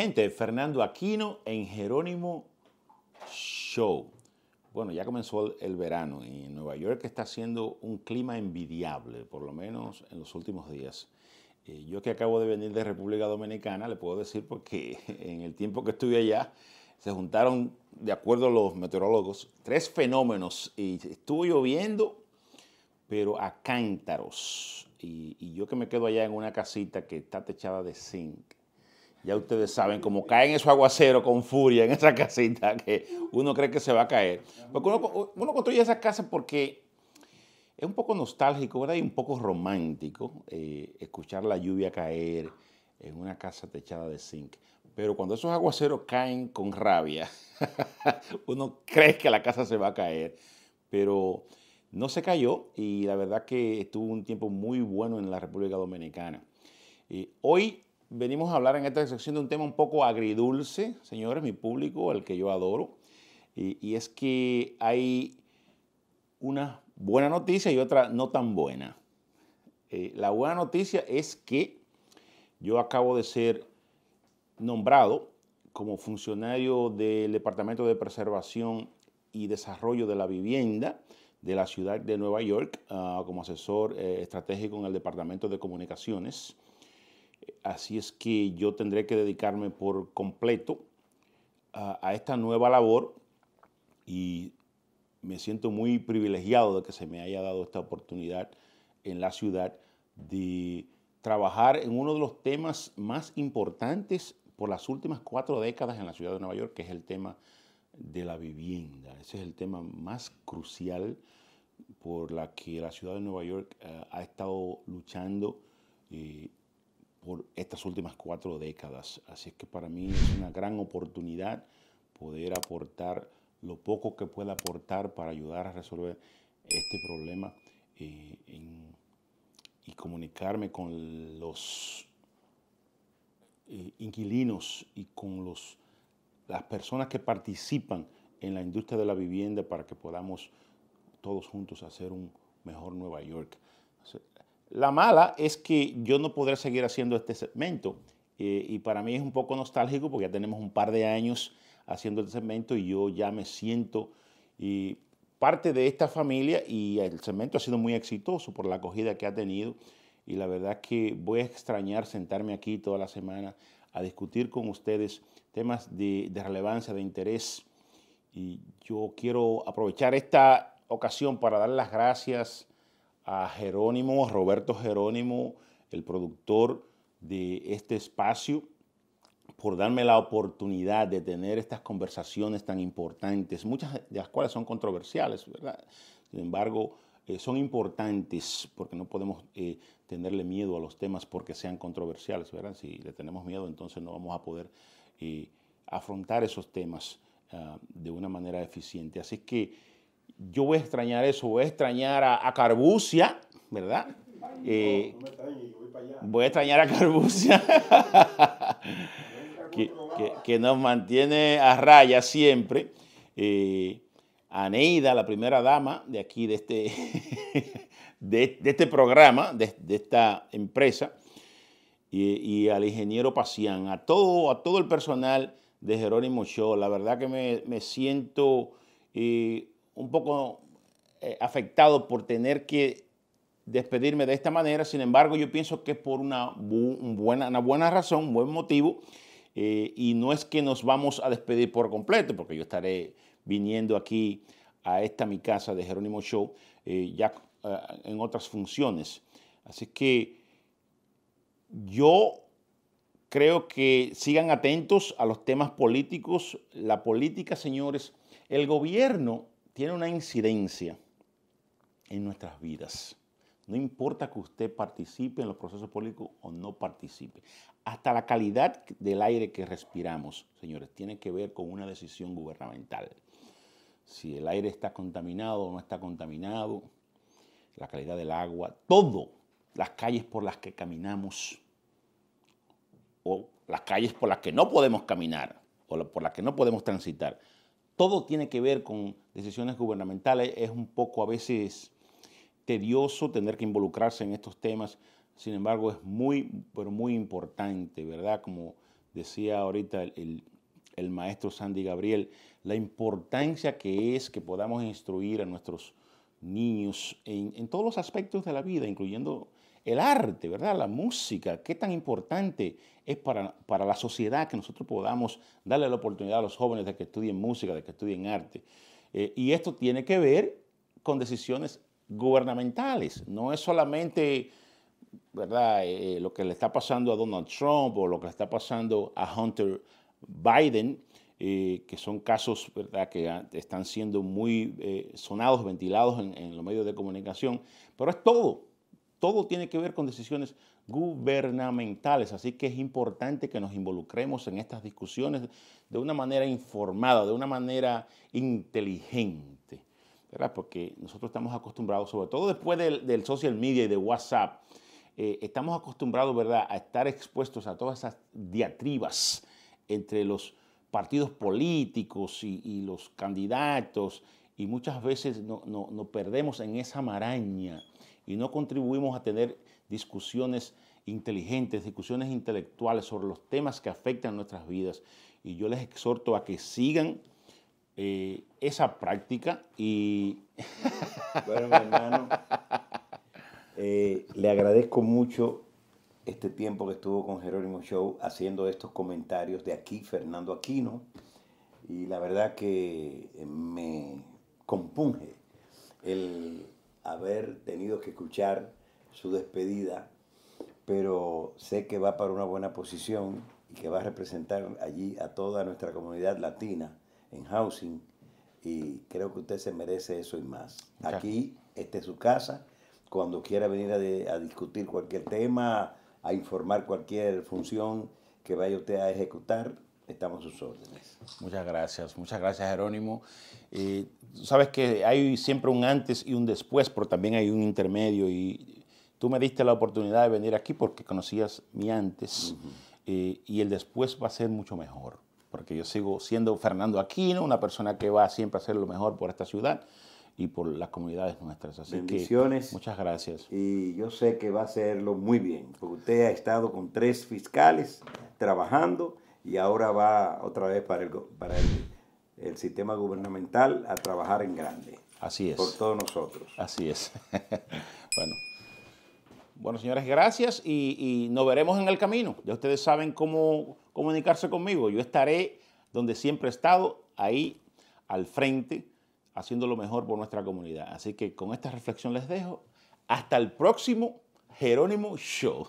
gente, Fernando Aquino en Jerónimo Show. Bueno, ya comenzó el verano y en Nueva York está haciendo un clima envidiable, por lo menos en los últimos días. Eh, yo que acabo de venir de República Dominicana, le puedo decir porque en el tiempo que estuve allá se juntaron, de acuerdo a los meteorólogos, tres fenómenos y estuvo lloviendo, pero a cántaros. y yo que me quedo allá en una casita que está techada de zinc, ya ustedes saben, cómo caen esos aguaceros con furia en esa casita que uno cree que se va a caer. Porque uno, construye esa casa porque es un poco nostálgico, ¿verdad? Y un poco romántico eh, escuchar la lluvia caer en una casa techada de zinc. Pero cuando esos aguaceros caen con rabia, uno cree que la casa se va a caer. Pero no se cayó y la verdad que estuvo un tiempo muy bueno en la República Dominicana. Eh, hoy Venimos a hablar en esta sección de un tema un poco agridulce, señores, mi público, el que yo adoro, y, es que hay una buena noticia y otra no tan buena. Eh, la buena noticia es que yo acabo de ser nombrado como funcionario del Departamento de Preservación y Desarrollo de la Vivienda de la ciudad de Nueva York ah, como asesor eh, estratégico en el Departamento de Comunicaciones así es que yo tendré que dedicarme por completo a, esta nueva labor y me siento muy privilegiado de que se me haya dado esta oportunidad en la ciudad de trabajar en uno de los temas más importantes por las últimas cuatro décadas en la ciudad de Nueva York, que es el tema de la vivienda. Ese es el tema más crucial por la que la ciudad de Nueva York eh, ha estado luchando eh, por estas últimas cuatro décadas. Así es que para mí es una gran oportunidad poder aportar lo poco que pueda aportar para ayudar a resolver este problema eh, y comunicarme con los eh, inquilinos y con los, las personas que participan en la industria de la vivienda para que podamos todos juntos hacer un mejor Nueva York. La mala es que yo no podré seguir haciendo este segmento eh, y para mí es un poco nostálgico porque ya tenemos un par de años haciendo este segmento y yo ya me siento parte de esta familia y el segmento ha sido muy exitoso por la acogida que ha tenido y la verdad que voy a extrañar sentarme aquí toda la semana a discutir con ustedes temas de relevancia, de interés. Y yo quiero aprovechar esta ocasión para dar las gracias a Jerónimo, a Roberto Jerónimo, el productor de este espacio, por darme la oportunidad de tener estas conversaciones tan importantes, muchas de las cuales son controversiales, ¿verdad? Sin embargo, eh, son importantes porque no podemos eh, tenerle miedo a los temas porque sean controversiales, ¿verdad? Si le tenemos miedo, entonces no vamos a poder eh, afrontar esos temas ah, de una manera eficiente. Así que yo voy a extrañar eso, voy a extrañar a, Carbucia, ¿verdad? Eh, voy, a extrañar a Carbucia, que, nos mantiene a raya siempre. Eh, a Neida, la primera dama de aquí, de este, de, este programa, de, esta empresa, y, al ingeniero Pacián, a todo, a todo el personal de Jerónimo Show. La verdad que me, siento eh, un poco eh, afectado por tener que despedirme de esta manera, sin embargo yo pienso que es por una, buena, una buena razón, un buen motivo, eh, y no es que nos vamos a despedir por completo, porque yo estaré viniendo aquí a esta mi casa de Jerónimo Show eh, ya en otras funciones. Así que yo creo que sigan atentos a los temas políticos. La política, señores, el gobierno tiene una incidencia en nuestras vidas. No importa que usted participe en los procesos políticos o no participe. Hasta la calidad del aire que respiramos, señores, tiene que ver con una decisión gubernamental. Si el aire está contaminado o no está contaminado, la calidad del agua, todo, las calles por las que caminamos o las calles por las que no podemos caminar o por las que no podemos transitar todo tiene que ver con decisiones gubernamentales. Es un poco a veces tedioso tener que involucrarse en estos temas. Sin embargo, es muy, pero muy importante, ¿verdad? Como decía ahorita el, maestro Sandy Gabriel, la importancia que es que podamos instruir a nuestros niños en, en todos los aspectos de la vida, incluyendo el arte, ¿verdad? La música, qué tan importante es para, la sociedad que nosotros podamos darle la oportunidad a los jóvenes de que estudien música, de que estudien arte. Eh, y esto tiene que ver con decisiones gubernamentales, no es solamente ¿verdad? Eh, eh, lo que le está pasando a Donald Trump o lo que le está pasando a Hunter Biden, que son casos ¿verdad? que están siendo muy sonados, ventilados en los medios de comunicación, pero es todo, todo tiene que ver con decisiones gubernamentales, así que es importante que nos involucremos en estas discusiones de una manera informada, de una manera inteligente, Porque nosotros estamos acostumbrados, sobre todo después del, social media y de WhatsApp, eh, estamos acostumbrados, ¿verdad?, a estar expuestos a todas esas diatribas entre los partidos políticos y, los candidatos y muchas veces nos perdemos en esa maraña y no contribuimos a tener discusiones inteligentes, discusiones intelectuales sobre los temas que afectan nuestras vidas. Y yo les exhorto a que sigan eh, esa práctica y... bueno, hermano, eh, le agradezco mucho este tiempo que estuvo con Jerónimo Show haciendo estos comentarios de aquí, Fernando Aquino, y la verdad que me compunge el haber tenido que escuchar su despedida, pero sé que va para una buena posición y que va a representar allí a toda nuestra comunidad latina en housing y creo que usted se merece eso y más. Aquí, esta es su casa, cuando quiera venir a discutir cualquier tema, a informar cualquier función que vaya usted a ejecutar, Estamos sus órdenes. Muchas gracias, muchas gracias Jerónimo. Eh, sabes que hay siempre un antes y un después, pero también hay un intermedio y tú me diste la oportunidad de venir aquí porque conocías mi antes eh, y el después va a ser mucho mejor, porque yo sigo siendo Fernando Aquino, una persona que va siempre a hacer lo mejor por esta ciudad y por las comunidades nuestras. Así Que, muchas gracias. Y yo sé que va a hacerlo muy bien, porque usted ha estado con tres fiscales trabajando y ahora va otra vez para el, para el, sistema gubernamental a trabajar en grande. Así es. Por todos nosotros. Así es. bueno. Bueno, señores, gracias y, y, nos veremos en el camino. Ya ustedes saben cómo comunicarse conmigo. Yo estaré donde siempre he estado, ahí al frente, haciendo lo mejor por nuestra comunidad. Así que con esta reflexión les dejo. Hasta el próximo Jerónimo Show.